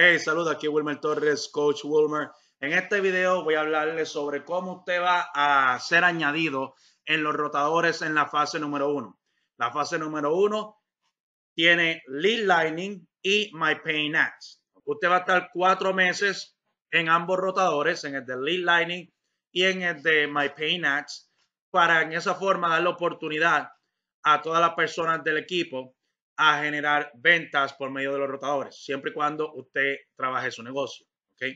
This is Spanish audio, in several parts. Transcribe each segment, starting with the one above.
Hey, saludos, aquí Wilmer Torres, Coach Wilmer. En este video voy a hablarles sobre cómo usted va a ser añadido en los rotadores en la fase número uno. La fase número uno tiene Lead Lightning y My Pain acts. Usted va a estar cuatro meses en ambos rotadores, en el de Lead Lightning y en el de My Pain acts, para en esa forma dar la oportunidad a todas las personas del equipo a generar ventas por medio de los rotadores, siempre y cuando usted trabaje su negocio. ¿ok?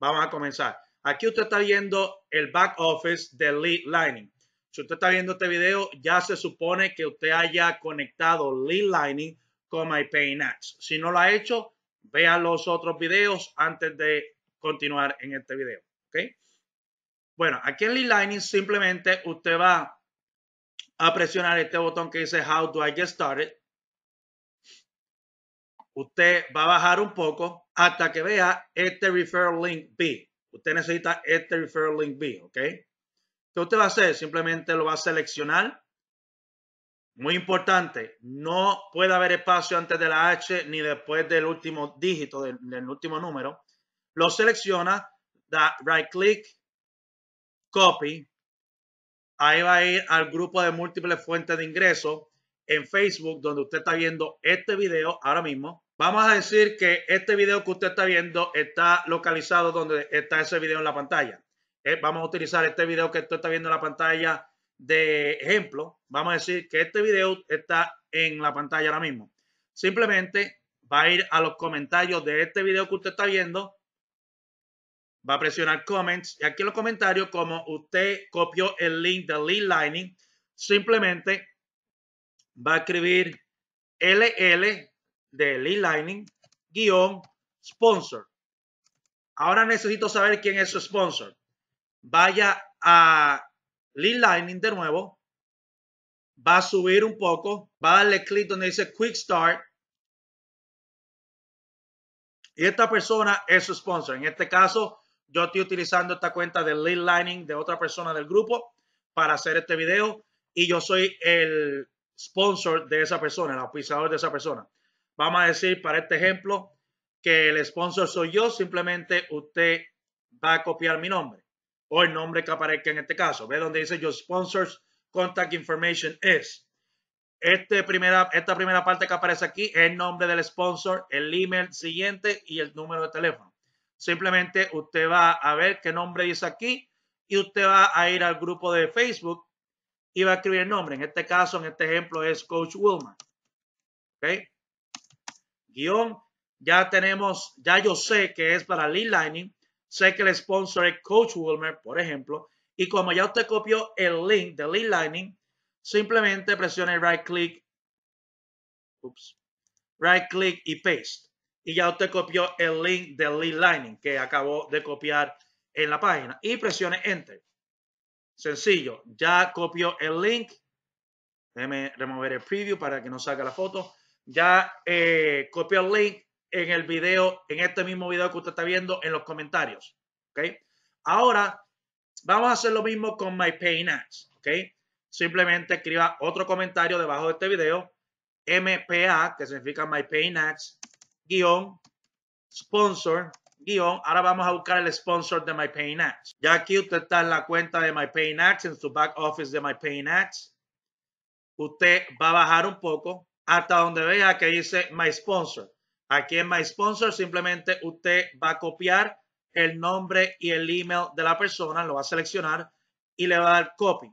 Vamos a comenzar. Aquí usted está viendo el back office de Lead Lining. Si usted está viendo este video, ya se supone que usted haya conectado Lead Lining con MyPayNax. Si no lo ha hecho, vea los otros videos antes de continuar en este video. ¿okay? Bueno, aquí en Lead Lining simplemente usted va a presionar este botón que dice How do I get started? usted va a bajar un poco hasta que vea este referral link B. Usted necesita este referral link B, ¿ok? ¿Qué usted va a hacer? Simplemente lo va a seleccionar. Muy importante, no puede haber espacio antes de la H ni después del último dígito, del, último número. Lo selecciona, da right click, copy. Ahí va a ir al grupo de múltiples fuentes de ingresos en Facebook, donde usted está viendo este video ahora mismo. Vamos a decir que este video que usted está viendo está localizado donde está ese video en la pantalla. Eh, vamos a utilizar este video que usted está viendo en la pantalla de ejemplo. Vamos a decir que este video está en la pantalla ahora mismo. Simplemente va a ir a los comentarios de este video que usted está viendo. Va a presionar comments. Y aquí en los comentarios, como usted copió el link del Lead Lining, simplemente va a escribir LL de Lee Lightning, guión, sponsor. Ahora necesito saber quién es su sponsor. Vaya a Lee Lightning de nuevo. Va a subir un poco. Va a darle clic donde dice Quick Start. Y esta persona es su sponsor. En este caso, yo estoy utilizando esta cuenta de Lee Lightning de otra persona del grupo para hacer este video. Y yo soy el sponsor de esa persona, el auspiciador de esa persona. Vamos a decir para este ejemplo que el sponsor soy yo, simplemente usted va a copiar mi nombre o el nombre que aparezca en este caso. Ve donde dice Your Sponsors Contact Information is. Este primera, esta primera parte que aparece aquí es el nombre del sponsor, el email siguiente y el número de teléfono. Simplemente usted va a ver qué nombre dice aquí y usted va a ir al grupo de Facebook y va a escribir el nombre. En este caso, en este ejemplo, es Coach Wilma. ¿Ok? guión. Ya tenemos, ya yo sé que es para Lee Sé que el sponsor es Coach Wilmer, por ejemplo. Y como ya usted copió el link de Lead simplemente presione right click. oops right click y paste. Y ya usted copió el link de Lead que acabó de copiar en la página. Y presione enter. Sencillo, ya copió el link. Déjeme remover el preview para que no salga la foto. Ya eh, copia el link en el video, en este mismo video que usted está viendo, en los comentarios. ¿Ok? Ahora vamos a hacer lo mismo con My Pain ¿Ok? Simplemente escriba otro comentario debajo de este video. MPA, que significa My Pain guión, sponsor, guión. Ahora vamos a buscar el sponsor de My Ya aquí usted está en la cuenta de My en su back office de My Usted va a bajar un poco hasta donde vea que dice My Sponsor. Aquí en My Sponsor simplemente usted va a copiar el nombre y el email de la persona, lo va a seleccionar y le va a dar copy.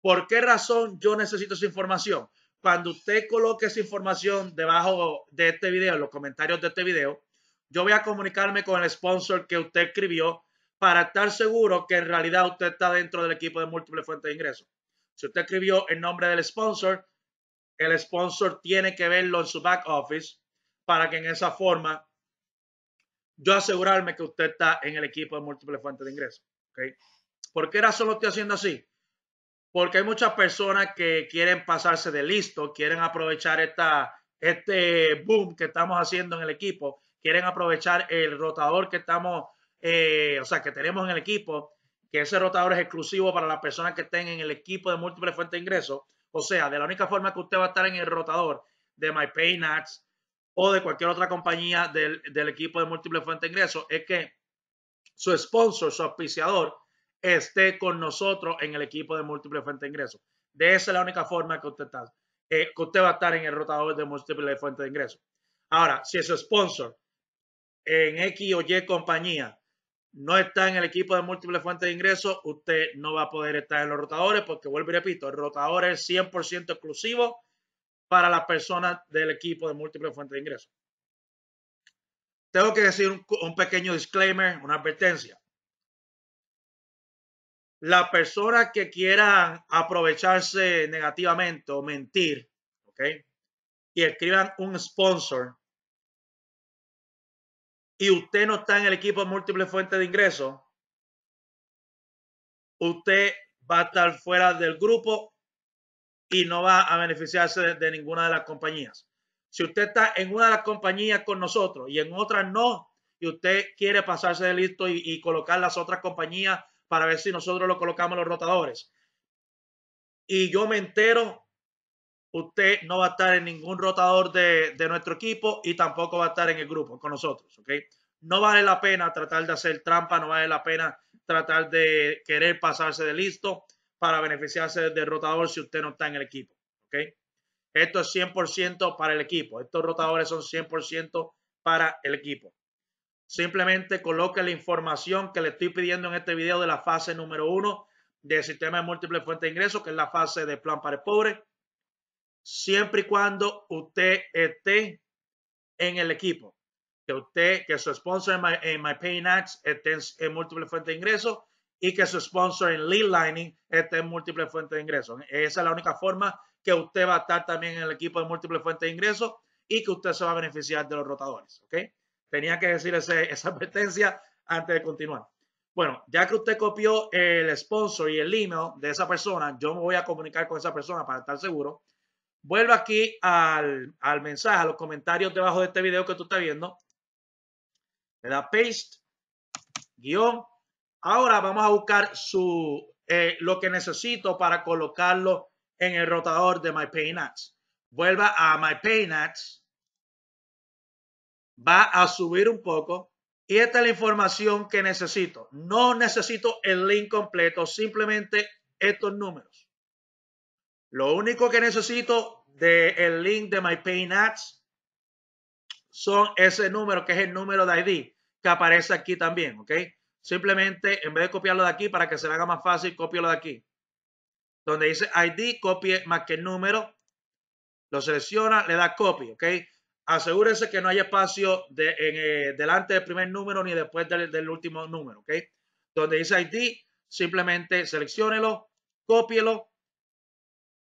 ¿Por qué razón yo necesito esa información? Cuando usted coloque esa información debajo de este video, en los comentarios de este video, yo voy a comunicarme con el sponsor que usted escribió para estar seguro que en realidad usted está dentro del equipo de múltiples fuentes de ingresos. Si usted escribió el nombre del sponsor, el sponsor tiene que verlo en su back office para que en esa forma yo asegurarme que usted está en el equipo de múltiples fuentes de ingreso. ¿okay? ¿Por qué razón estoy haciendo así? Porque hay muchas personas que quieren pasarse de listo, quieren aprovechar este boom que estamos haciendo en el equipo, quieren aprovechar el rotador que estamos, eh, o sea, que tenemos en el equipo, que ese rotador es exclusivo para las personas que estén en el equipo de múltiples fuentes de ingreso o sea, de la única forma que usted va a estar en el rotador de MyPayNax o de cualquier otra compañía del, equipo de múltiples fuentes de ingresos es que su sponsor, su auspiciador, esté con nosotros en el equipo de múltiples fuentes de ingresos. De esa es la única forma eh, que usted, va a estar en el rotador de múltiples fuentes de ingreso. Ahora, si es su sponsor en X o Y compañía no está en el equipo de múltiples fuentes de ingresos, usted no va a poder estar en los rotadores porque, vuelvo y repito, el rotador es 100% exclusivo para las personas del equipo de múltiples fuentes de ingresos. Tengo que decir un, pequeño disclaimer, una advertencia. La persona que quiera aprovecharse negativamente o mentir, ¿ok? Y escriban un sponsor y usted no está en el equipo de múltiples fuentes de ingresos, usted va a estar fuera del grupo y no va a beneficiarse de, ninguna de las compañías. Si usted está en una de las compañías con nosotros y en otras no, y usted quiere pasarse de listo y, y colocar las otras compañías para ver si nosotros lo colocamos en los rotadores, y yo me entero usted no va a estar en ningún rotador de, nuestro equipo y tampoco va a estar en el grupo con nosotros, ¿ok? No vale la pena tratar de hacer trampa, no vale la pena tratar de querer pasarse de listo para beneficiarse del rotador si usted no está en el equipo, ¿ok? Esto es 100% para el equipo, estos rotadores son 100% para el equipo. Simplemente coloque la información que le estoy pidiendo en este video de la fase número uno del sistema de múltiples fuentes de ingresos, que es la fase de plan para el pobre siempre y cuando usted esté en el equipo, que usted, que su sponsor en My, esté en, múltiples fuentes de ingresos y que su sponsor en LeadLining Lining esté en múltiples fuentes de ingresos. Esa es la única forma que usted va a estar también en el equipo de múltiples fuentes de ingresos y que usted se va a beneficiar de los rotadores. Tenía que decir esa advertencia antes de continuar. Bueno, ya que usted copió el sponsor y el email de esa persona, yo me voy a comunicar con esa persona para estar seguro Vuelvo aquí al, mensaje, a los comentarios debajo de este video que tú estás viendo. Le da paste, guión. Ahora vamos a buscar su, eh, lo que necesito para colocarlo en el rotador de MyPayNAX. Vuelva a MyPayNAX. Va a subir un poco. Y esta es la información que necesito. No necesito el link completo, simplemente estos números. Lo único que necesito del link de My Pain son ese número, que es el número de ID, que aparece aquí también, ¿ok? Simplemente, en vez de copiarlo de aquí, para que se le haga más fácil, lo de aquí. Donde dice ID, copie más que el número, lo selecciona, le da copy, ¿ok? Asegúrese que no haya espacio eh, delante del primer número ni después del, del último número, ¿ok? Donde dice ID, simplemente selecciónelo, cópielo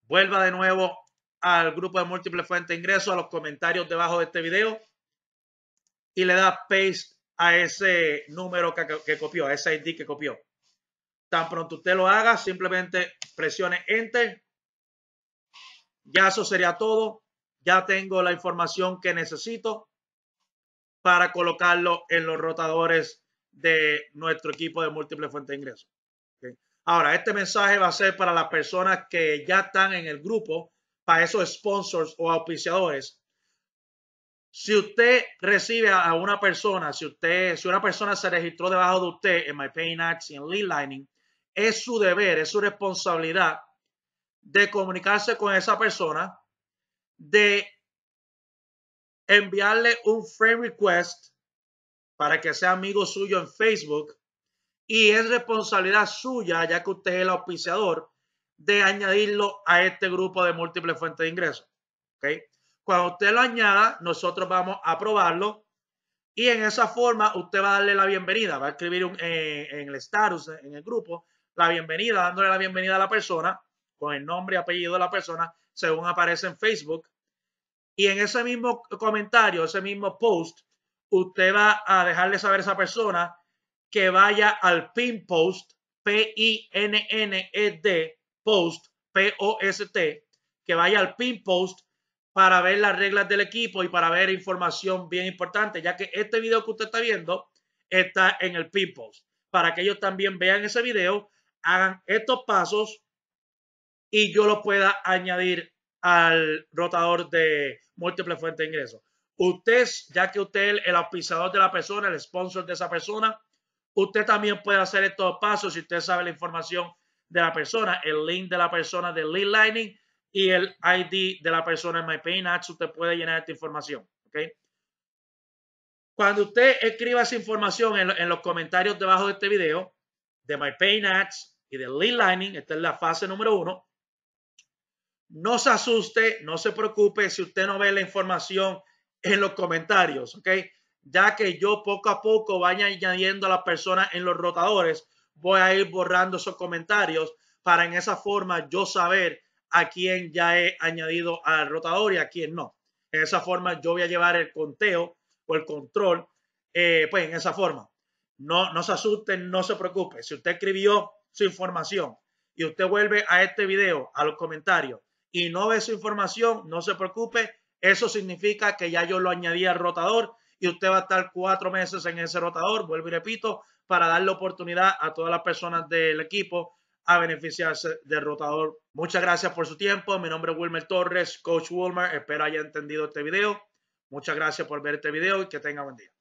Vuelva de nuevo al grupo de múltiples fuente ingreso, a los comentarios debajo de este video y le da paste a ese número que, copió, a ese ID que copió. Tan pronto usted lo haga, simplemente presione Enter. Ya eso sería todo. Ya tengo la información que necesito para colocarlo en los rotadores de nuestro equipo de múltiples fuentes ingreso Ahora, este mensaje va a ser para las personas que ya están en el grupo, para esos sponsors o auspiciadores. Si usted recibe a una persona, si usted, si una persona se registró debajo de usted en MyPayNax y en Leadlining, es su deber, es su responsabilidad de comunicarse con esa persona, de enviarle un friend request para que sea amigo suyo en Facebook y es responsabilidad suya, ya que usted es el auspiciador, de añadirlo a este grupo de múltiples fuentes de ingresos. Cuando usted lo añada, nosotros vamos a aprobarlo y en esa forma usted va a darle la bienvenida, va a escribir eh, en el status, en el grupo, la bienvenida, dándole la bienvenida a la persona con el nombre y apellido de la persona, según aparece en Facebook. Y en ese mismo comentario, ese mismo post, usted va a dejarle saber a esa persona que vaya al pin post, P-I-N-N-E-D, post, P-O-S-T, que vaya al pin post para ver las reglas del equipo y para ver información bien importante, ya que este video que usted está viendo está en el pin post. Para que ellos también vean ese video, hagan estos pasos y yo los pueda añadir al rotador de múltiples fuentes de ingresos. Usted, ya que usted es el auspiciador de la persona, el sponsor de esa persona, Usted también puede hacer estos pasos si usted sabe la información de la persona, el link de la persona de lead lightning y el ID de la persona en MyPainAds Usted puede llenar esta información. ¿okay? Cuando usted escriba esa información en, los comentarios debajo de este video, de MyPainAds y de lead lightning, esta es la fase número uno. No se asuste, no se preocupe si usted no ve la información en los comentarios, ¿ok? ya que yo poco a poco vaya añadiendo a las personas en los rotadores, voy a ir borrando esos comentarios para en esa forma yo saber a quién ya he añadido al rotador y a quién no. En esa forma yo voy a llevar el conteo o el control, eh, pues en esa forma. No, no se asusten, no se preocupen. Si usted escribió su información y usted vuelve a este video, a los comentarios, y no ve su información, no se preocupe. Eso significa que ya yo lo añadí al rotador y usted va a estar cuatro meses en ese rotador, vuelvo y repito, para darle oportunidad a todas las personas del equipo a beneficiarse del rotador. Muchas gracias por su tiempo. Mi nombre es Wilmer Torres, Coach Wilmer. Espero haya entendido este video. Muchas gracias por ver este video y que tenga buen día.